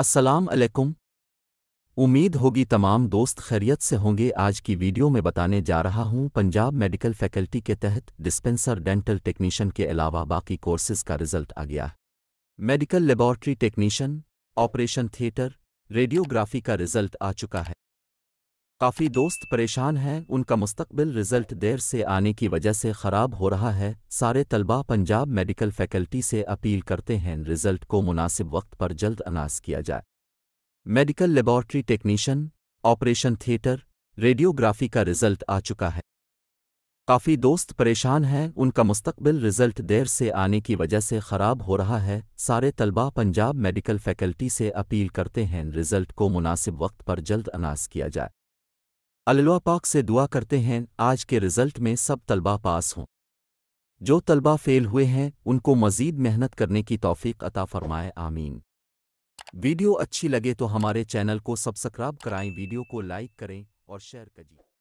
अस्सलाम वालेकुम उम्मीद होगी तमाम दोस्त खैरियत से होंगे आज की वीडियो में बताने जा रहा हूं पंजाब मेडिकल फैकल्टी के तहत डिस्पेंसर डेंटल टेक्नीशियन के अलावा बाकी कोर्सेज का रिजल्ट आ गया medical laboratory technician operation theatre radiography का रिजल्ट आ चुका है काफ़ी दोस्त परेशान हैं उनका मुस्तबिल रिजल्ट देर से आने की वजह से ख़राब हो रहा है सारे तलबा पंजाब मेडिकल फैकल्टी से अपील करते हैं रिजल्ट को मुनासिब वक्त पर जल्द अनाज किया जाए medical laboratory technician operation theatre radiography का रिजल्ट आ चुका है काफ़ी दोस्त परेशान हैं उनका मुस्तबिल रिजल्ट देर से आने की वजह से ख़राब हो रहा है सारे तलबा पंजाब मेडिकल फैकल्टी से अपील करते हैं रिजल्ट को मुनासिब वक्त पर जल्द अनाज किया जाए अल्लाह पाक से दुआ करते हैं आज के रिजल्ट में सब तलबा पास हों जो तलबा फेल हुए हैं उनको मज़ीद मेहनत करने की तौफीक अता फरमाए आमीन वीडियो अच्छी लगे तो हमारे चैनल को सब्सक्राइब कराएं वीडियो को लाइक करें और शेयर करिए